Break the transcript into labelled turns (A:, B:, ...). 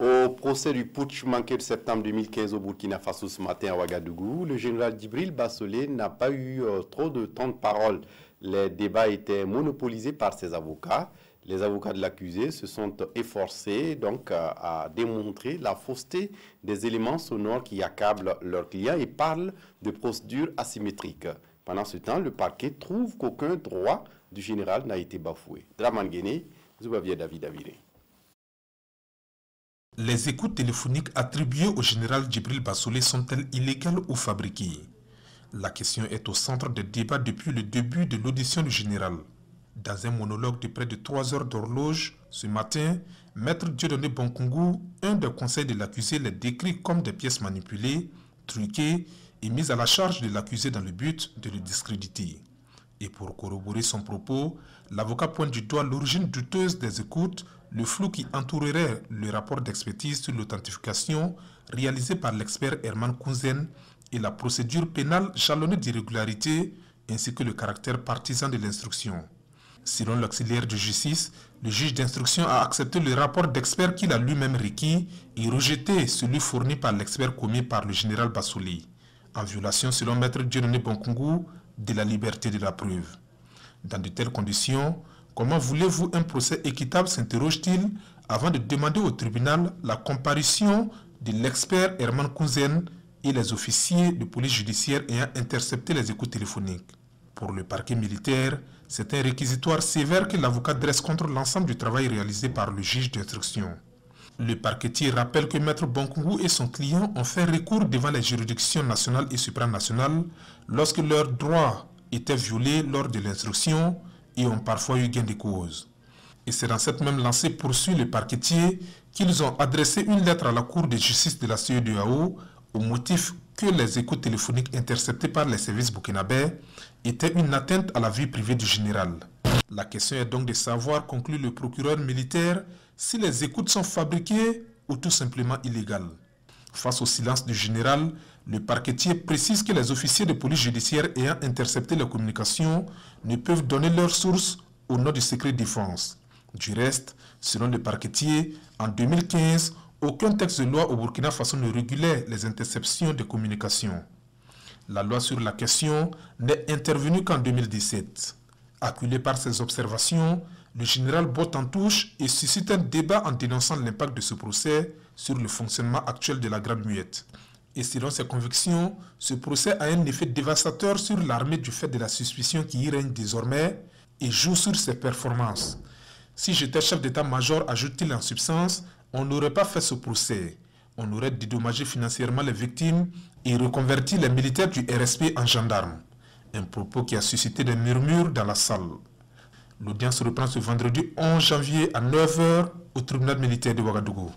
A: Au procès du putsch manqué de septembre 2015 au Burkina Faso ce matin à Ouagadougou, le général Dibril Bassolé n'a pas eu euh, trop de temps de parole. Les débats étaient monopolisés par ses avocats. Les avocats de l'accusé se sont efforcés donc euh, à, démontrer la fausseté des éléments sonores qui accablent leurs clients et parlent de procédures asymétriques. Pendant ce temps, le parquet trouve qu'aucun droit du général n'a été bafoué. Draman Guéné, David Aviré.
B: Les écoutes téléphoniques attribuées au général Djibril Bassolé sont-elles illégales ou fabriquées La question est au centre des débats depuis le début de l'audition du général. Dans un monologue de près de 3 heures d'horloge, ce matin, Maître Dieudonné Bonkungu, un des conseils de l'accusé, les décrit comme des pièces manipulées, truquées et mises à la charge de l'accusé dans le but de le discréditer. Et pour corroborer son propos, l'avocat pointe du doigt l'origine douteuse des écoutes, le flou qui entourerait le rapport d'expertise sur l'authentification réalisé par l'expert Herman Kunzen et la procédure pénale jalonnée d'irrégularité ainsi que le caractère partisan de l'instruction. Selon l'auxiliaire de justice, le juge d'instruction a accepté le rapport d'expert qu'il a lui-même requis et rejeté celui fourni par l'expert commis par le général Bassouli. En violation, selon maître Djerné Bonkungu, de la liberté de la preuve. Dans de telles conditions, comment voulez-vous un procès équitable s'interroge-t-il avant de demander au tribunal la comparution de l'expert Herman Kunzen et les officiers de police judiciaire ayant intercepté les écoutes téléphoniques. Pour le parquet militaire, c'est un réquisitoire sévère que l'avocat dresse contre l'ensemble du travail réalisé par le juge d'instruction. Le parquetier rappelle que Maître Bonkou et son client ont fait recours devant les juridictions nationales et supranationales lorsque leurs droits étaient violés lors de l'instruction et ont parfois eu gain de cause. Et c'est dans cette même lancée poursuit le parquetier qu'ils ont adressé une lettre à la Cour de justice de la CEDEAO au motif que les écoutes téléphoniques interceptées par les services Boukinabais étaient une atteinte à la vie privée du général. La question est donc de savoir, conclut le procureur militaire, si les écoutes sont fabriquées ou tout simplement illégales. Face au silence du général, le parquetier précise que les officiers de police judiciaire ayant intercepté les communications ne peuvent donner leur source au nom du secret défense. Du reste, selon le parquetier, en 2015, aucun texte de loi au Burkina Faso ne régulait les interceptions de communications. La loi sur la question n'est intervenue qu'en 2017. Acculé par ses observations, le général botte en touche et suscite un débat en dénonçant l'impact de ce procès sur le fonctionnement actuel de la Grande Muette. Et selon ses convictions, ce procès a un effet dévastateur sur l'armée du fait de la suspicion qui y règne désormais et joue sur ses performances. Si j'étais chef d'état-major, ajoute-t-il en substance, on n'aurait pas fait ce procès. On aurait dédommagé financièrement les victimes et reconverti les militaires du RSP en gendarmes. Un propos qui a suscité des murmures dans la salle. L'audience reprend ce vendredi 11 janvier à 9h au tribunal militaire de Ouagadougou.